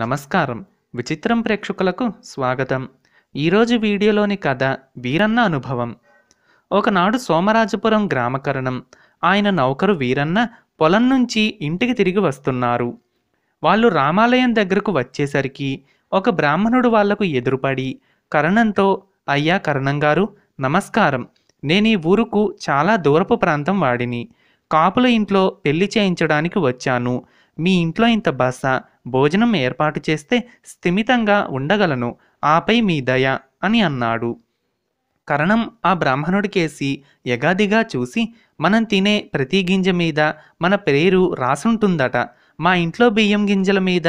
నమస్కారం విచిత్రం ప్రేక్షకులకు స్వాగతం ఈరోజు వీడియోలోని కథ వీరన్న అనుభవం ఒకనాడు సోమరాజపురం గ్రామకరణం ఆయన నౌకరు వీరన్న పొలం నుంచి ఇంటికి తిరిగి వస్తున్నారు వాళ్ళు రామాలయం దగ్గరకు వచ్చేసరికి ఒక బ్రాహ్మణుడు వాళ్లకు ఎదురుపడి కరణంతో అయ్యా కరణం గారు నమస్కారం నేను ఈ ఊరుకు చాలా దూరపు ప్రాంతం వాడిని కాపుల ఇంట్లో పెళ్లి చేయించడానికి వచ్చాను మీ ఇంట్లో ఇంత బస భోజనం ఏర్పాటు చేస్తే స్థిమితంగా ఉండగలను ఆపై మీ దయ అని అన్నాడు కరణం ఆ బ్రాహ్మణుడికేసి యగాదిగా చూసి మనం తినే ప్రతి గింజ మీద మన పేరు రాసుంటుందట మా ఇంట్లో బియ్యం గింజల మీద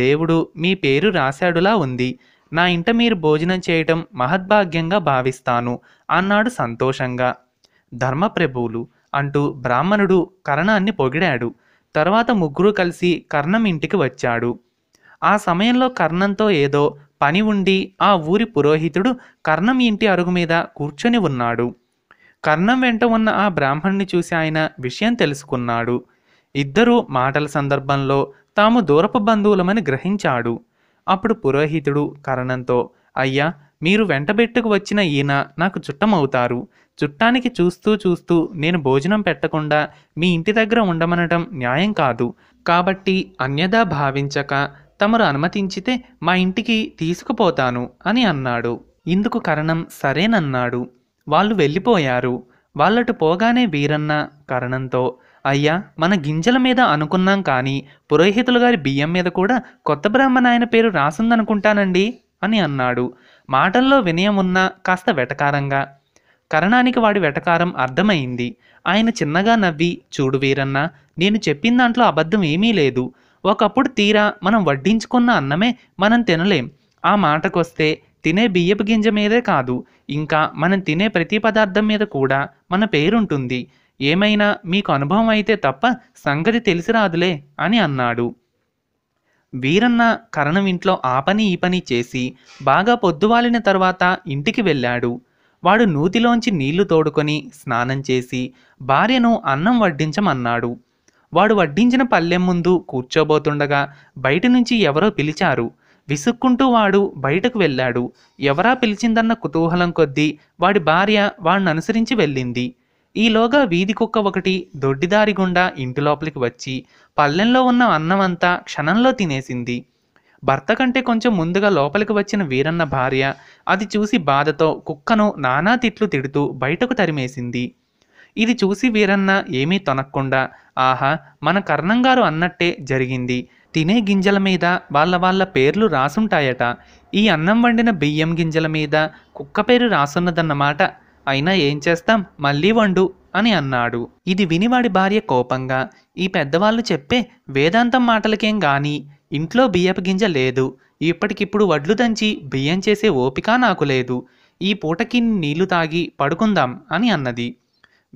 దేవుడు మీ పేరు రాశాడులా ఉంది నా ఇంట మీరు భోజనం చేయటం మహద్భాగ్యంగా భావిస్తాను అన్నాడు సంతోషంగా ధర్మప్రభువులు అంటూ బ్రాహ్మణుడు కరణాన్ని పొగిడాడు తర్వాత ముగ్గురు కలిసి కర్ణం ఇంటికి వచ్చాడు ఆ సమయంలో కర్ణంతో ఏదో పని ఉండి ఆ ఊరి పురోహితుడు కర్ణం ఇంటి అరుగు మీద కూర్చొని ఉన్నాడు కర్ణం వెంట ఉన్న ఆ బ్రాహ్మణ్ణి చూసి ఆయన విషయం తెలుసుకున్నాడు ఇద్దరూ మాటల సందర్భంలో తాము దూరపు బంధువులమని గ్రహించాడు అప్పుడు పురోహితుడు కర్ణంతో అయ్యా మీరు వెంటబెట్టుకు వచ్చిన ఈయన నాకు చుట్టమవుతారు చుట్టానికి చూస్తూ చూస్తూ నేను భోజనం పెట్టకుండా మీ ఇంటి దగ్గర ఉండమనటం న్యాయం కాదు కాబట్టి అన్యదా భావించక తమరు అనుమతించితే మా ఇంటికి తీసుకుపోతాను అని అన్నాడు ఇందుకు కరణం సరేనన్నాడు వాళ్ళు వెళ్ళిపోయారు వాళ్ళటు పోగానే వీరన్న కరణంతో అయ్యా మన గింజల మీద అనుకున్నాం కానీ పురోహితులు గారి బియ్యం మీద కూడా కొత్త బ్రాహ్మణ ఆయన పేరు రాసిందనుకుంటానండి అని అన్నాడు మాటల్లో వినయం ఉన్నా కాస్త వెటకారంగా కరణానికి వాడి వెటకారం అర్థమైంది ఆయన చిన్నగా నవ్వి చూడు వీరన్న నేను చెప్పిన దాంట్లో అబద్ధం ఏమీ లేదు ఒకప్పుడు తీరా మనం వడ్డించుకున్న అన్నమే మనం తినలేం ఆ మాటకొస్తే తినే బియ్యపు గింజ మీదే కాదు ఇంకా మనం తినే ప్రతి పదార్థం మీద కూడా మన పేరుంటుంది ఏమైనా మీకు అనుభవం అయితే తప్ప సంగతి తెలిసి రాదులే అని అన్నాడు వీరన్న కరణం ఇంట్లో ఆ పని ఈ పని చేసి బాగా పొద్దువాలిన తర్వాత ఇంటికి వెళ్ళాడు వాడు నూతిలోంచి నీళ్లు తోడుకొని స్నానం చేసి భార్యను అన్నం వడ్డించమన్నాడు వాడు వడ్డించిన పల్లెం ముందు కూర్చోబోతుండగా బయట నుంచి ఎవరో పిలిచారు విసుక్కుంటూ వాడు బయటకు వెళ్ళాడు ఎవరా పిలిచిందన్న కుతూహలం కొద్దీ వాడి భార్య వాడిని అనుసరించి వెళ్ళింది ఈలోగా వీధి కుక్క ఒకటి దొడ్డిదారి గుండా ఇంటి లోపలికి వచ్చి పల్లెంలో ఉన్న అన్నమంతా క్షణంలో తినేసింది భర్త కంటే కొంచెం ముందుగా లోపలికి వచ్చిన వీరన్న భార్య అది చూసి బాధతో కుక్కను నానా తిట్లు తిడుతూ బయటకు తరిమేసింది ఇది చూసి వీరన్న ఏమీ తొనక్కుండా ఆహా మన కర్ణంగారు అన్నట్టే జరిగింది తినే గింజల మీద వాళ్ళ వాళ్ళ పేర్లు రాసుంటాయట ఈ అన్నం వండిన బియ్యం గింజల మీద కుక్క పేరు రాసున్నదన్నమాట అయినా ఏం చేస్తాం మళ్ళీ వండు అని అన్నాడు ఇది వినివాడి భార్య కోపంగా ఈ పెద్దవాళ్ళు చెప్పే వేదాంతం మాటలకేం గాని ఇంట్లో బియ్యపు గింజ లేదు ఇప్పటికిప్పుడు వడ్లు దంచి బియ్యం చేసే ఓపిక నాకు లేదు ఈ పూటకి నీళ్లు తాగి పడుకుందాం అని అన్నది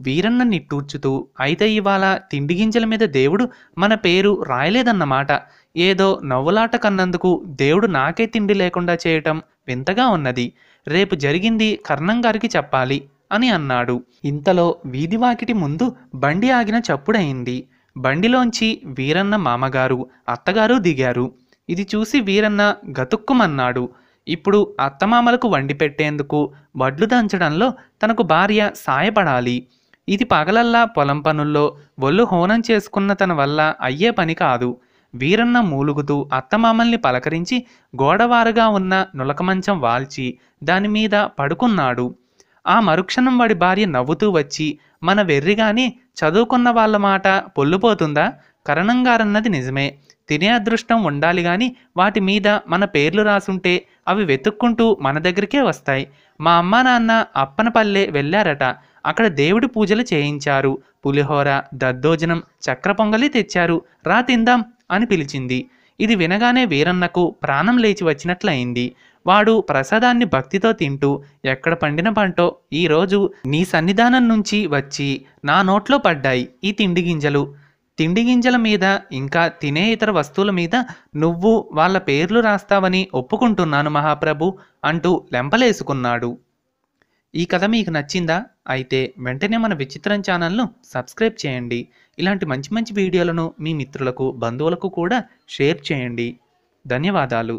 వీరన్న నిట్టూర్చుతూ అయితే ఇవాళ తిండి గింజల మీద దేవుడు మన పేరు రాయలేదన్నమాట ఏదో నవ్వులాట కన్నందుకు దేవుడు నాకే తిండి లేకుండా చేయటం వింతగా ఉన్నది రేపు జరిగింది కర్ణం గారికి చెప్పాలి అని అన్నాడు ఇంతలో వీధివాకిటి ముందు బండి ఆగిన చప్పుడయింది బండిలోంచి వీరన్న మామగారు అత్తగారు దిగారు ఇది చూసి వీరన్న గతుక్కుమన్నాడు ఇప్పుడు అత్తమామలకు వండి పెట్టేందుకు వడ్లు దంచడంలో తనకు భార్య సాయపడాలి ఇది పగలల్లా పొలం పనుల్లో ఒళ్ళు హోనం చేసుకున్న తన వల్ల అయ్యే పని కాదు వీరన్న మూలుగుతూ అత్తమామల్ని పలకరించి గోడవారుగా ఉన్న నులకమంచం వాల్చి దానిమీద పడుకున్నాడు ఆ మరుక్షణం వాడి భార్య నవ్వుతూ వచ్చి మన వెర్రిగాని చదువుకున్న వాళ్ళ మాట పొల్లుపోతుందా కరణంగారన్నది నిజమే తినే అదృష్టం ఉండాలి గాని వాటి మీద మన పేర్లు రాసుంటే అవి వెతుక్కుంటూ మన దగ్గరికే వస్తాయి మా అమ్మ నాన్న అప్పనపల్లె వెళ్ళారట అక్కడ దేవుడి పూజలు చేయించారు పులిహోర దద్దోజనం చక్ర పొంగలి తెచ్చారు రా తిందాం అని పిలిచింది ఇది వినగానే వీరన్నకు ప్రాణం లేచి వచ్చినట్లయింది వాడు ప్రసాదాన్ని భక్తితో తింటూ ఎక్కడ పండిన పంటో ఈరోజు నీ సన్నిధానం నుంచి వచ్చి నా నోట్లో పడ్డాయి ఈ తిండి గింజలు తిండి గింజల మీద ఇంకా తినే ఇతర వస్తువుల మీద నువ్వు వాళ్ళ పేర్లు రాస్తావని ఒప్పుకుంటున్నాను మహాప్రభు అంటూ లెంపలేసుకున్నాడు ఈ కథ మీకు నచ్చిందా అయితే వెంటనే మన విచిత్రం ఛానల్ను సబ్స్క్రైబ్ చేయండి ఇలాంటి మంచి మంచి వీడియోలను మీ మిత్రులకు బంధువులకు కూడా షేర్ చేయండి ధన్యవాదాలు